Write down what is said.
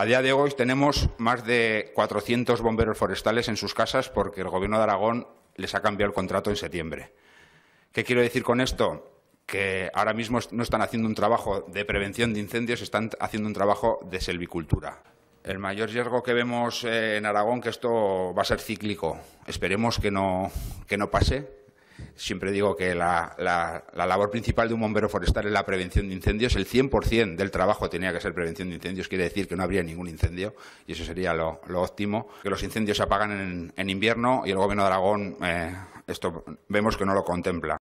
A día de hoy tenemos más de 400 bomberos forestales en sus casas porque el Gobierno de Aragón les ha cambiado el contrato en septiembre. ¿Qué quiero decir con esto? que ahora mismo no están haciendo un trabajo de prevención de incendios, están haciendo un trabajo de selvicultura. El mayor riesgo que vemos eh, en Aragón que esto va a ser cíclico. Esperemos que no, que no pase, siempre digo que la, labor principal de un bombero forestal es la prevención de incendios. El 100% del trabajo tenía que ser prevención de incendios, quiere decir que no habría ningún incendio, y eso sería lo, óptimo. Que los incendios se apagan en, invierno y el Gobierno de Aragón eh, esto vemos que no lo contempla.